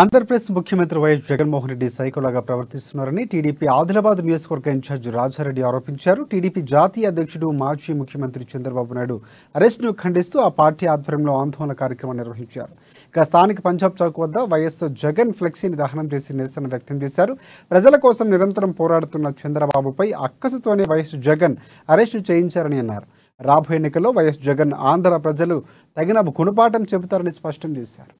ఆంధ్రప్రదేశ్ ముఖ్యమంత్రి వైఎస్ జగన్మోహన్ రెడ్డి సైకోలాగా ప్రవర్తిస్తున్నారని టీడీపీ ఆదిలాబాద్ నియోజకవర్గ ఇన్ఛార్జ్ రాజారెడ్డి ఆరోపించారు టీడీపీ జాతీయ అధ్యక్షుడు మాజీ ముఖ్యమంత్రి చంద్రబాబు నాయుడు అరెస్టును ఖండిస్తూ ఆ పార్టీ ఆధ్వర్యంలో ఆందోళన కార్యక్రమం నిర్వహించారు ఇక స్థానిక పంజాబ్ చౌక్ వద్ద వైఎస్ జగన్ ఫ్లెక్సీని దహనం చేసి నిరసన వ్యక్తం చేశారు ప్రజల కోసం నిరంతరం పోరాడుతున్న చంద్రబాబుపై అక్కసుతోనే వైఎస్ జగన్ అరెస్టు చేయించారని అన్నారు రాబోయే ఎన్నికల్లో వైఎస్ జగన్ ఆంధ్ర ప్రజలు తగిన గుణపాఠం చెబుతారని స్పష్టం చేశారు